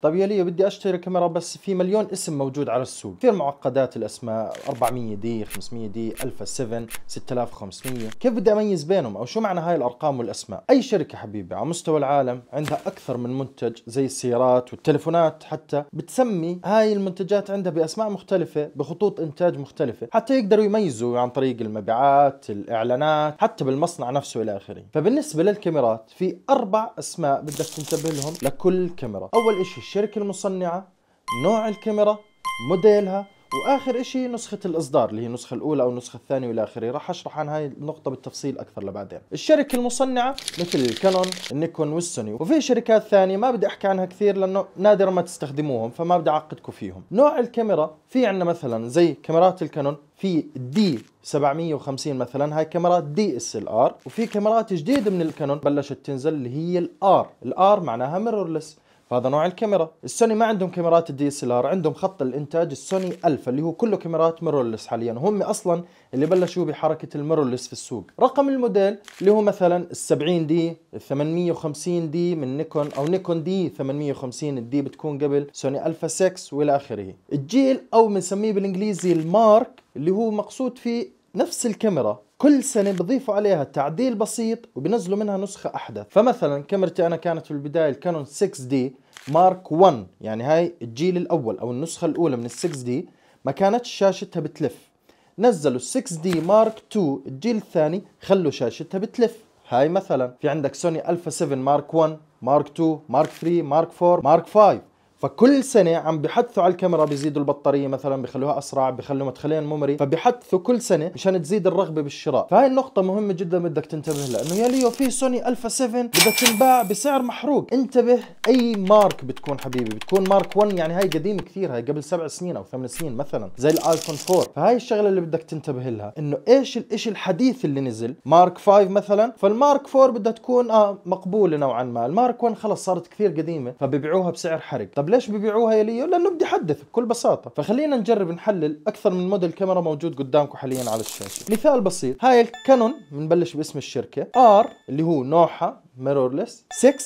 طيب يا لي بدي اشتري كاميرا بس في مليون اسم موجود على السوق كثير معقدات الاسماء 400 دي 500 دي الفا 7 6500 كيف بدي اميز بينهم او شو معنى هاي الارقام والاسماء اي شركه حبيبي على مستوى العالم عندها اكثر من منتج زي السيارات والتلفونات حتى بتسمي هاي المنتجات عندها باسماء مختلفه بخطوط انتاج مختلفه حتى يقدروا يميزوا عن طريق المبيعات الاعلانات حتى بالمصنع نفسه الى اخره فبالنسبه للكاميرات في اربع اسماء بدك تنتبه لهم لكل كاميرا اول شيء الشركة المصنعة نوع الكاميرا موديلها واخر شيء نسخه الاصدار اللي هي النسخه الاولى او النسخه الثانيه والى اخره راح اشرح عن هاي النقطه بالتفصيل اكثر لبعدين الشركه المصنعه مثل الكانون النيكون والسوني وفي شركات ثانيه ما بدي احكي عنها كثير لانه نادرا ما تستخدموهم فما بدي اعقدكم فيهم نوع الكاميرا في عندنا مثلا زي كاميرات الكانون في دي 750 مثلا هاي كاميرات دي اس ال ار وفي كاميرات جديده من الكانون بلشت تنزل اللي هي الار الار معناها ميرورلس فهذا نوع الكاميرا السوني ما عندهم كاميرات الدي اس ال ار عندهم خط الانتاج السوني الفا اللي هو كله كاميرات ميرورلس حاليا وهم اصلا اللي بلشوا بحركه الميرورلس في السوق رقم الموديل اللي هو مثلا ال 70 دي ال 850 دي من نيكون او نيكون دي 850 الدي بتكون قبل سوني الفا 6 والى اخره الجيل او بنسميه بالانجليزي المارك اللي هو مقصود فيه نفس الكاميرا كل سنه بضيفوا عليها تعديل بسيط وبنزلوا منها نسخه احدث فمثلا كاميرتي انا كانت في البدايه الكانون 6 دي مارك 1 يعني هاي الجيل الاول او النسخه الاولى من ال6 دي ما كانتش شاشتها بتلف نزلوا ال6 دي مارك 2 الجيل الثاني خلوا شاشتها بتلف هاي مثلا في عندك سوني الفا 7 مارك 1 مارك 2 مارك 3 مارك 4 مارك 5 فكل سنة عم بحدثوا على الكاميرا بيزيدوا البطارية مثلا بخلوها أسرع بخلوا مدخلين ممري فبحدثوا كل سنة مشان تزيد الرغبة بالشراء فهي النقطة مهمة جدا بدك تنتبه لها إنه يا ليو في سوني ألفا 7 بدها تنباع بسعر محروق انتبه أي مارك بتكون حبيبي بتكون مارك 1 يعني هاي قديم كثير هاي قبل سبع سنين أو ثمان سنين مثلا زي الآيفون 4 فهاي الشغلة اللي بدك تنتبه لها إنه إيش الإشي الحديث اللي نزل مارك 5 مثلا فالمارك 4 بدها تكون آه مقبولة نوعا ما المارك 1 خلص صارت كثير قديمة فبيبيعوها بسعر حرق طب ليش بيبيعوها لي لانه بدي احدث بكل بساطه فخلينا نجرب نحلل اكثر من موديل كاميرا موجود قدامكم حاليا على الشاشه مثال بسيط هاي الكانون بنبلش باسم الشركه ار اللي هو نوحة ميرورلس 6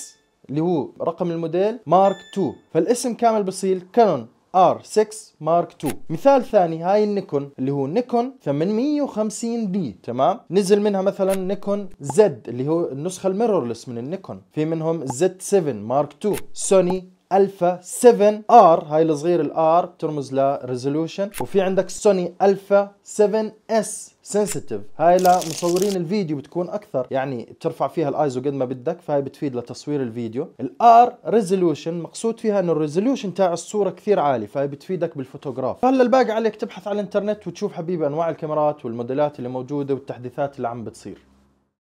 اللي هو رقم الموديل مارك 2 فالاسم كامل بصير كانون ار 6 مارك 2 مثال ثاني هاي النيكون اللي هو نيكون 850 دي تمام نزل منها مثلا نيكون زد اللي هو النسخه الميرورلس من النيكون في منهم زد 7 مارك 2 سوني الفا 7 ار هاي الصغير الار بترمز لريزولوشن وفي عندك سوني الفا 7 اس سنسيتيف هاي لمصورين الفيديو بتكون اكثر يعني بترفع فيها الايزو قد ما بدك فهي بتفيد لتصوير الفيديو الار ريزولوشن مقصود فيها انه الريزولوشن تاع الصوره كثير عالي فهي بتفيدك بالفوتوغراف فهلا الباقي عليك تبحث على الانترنت وتشوف حبيبي انواع الكاميرات والموديلات اللي موجوده والتحديثات اللي عم بتصير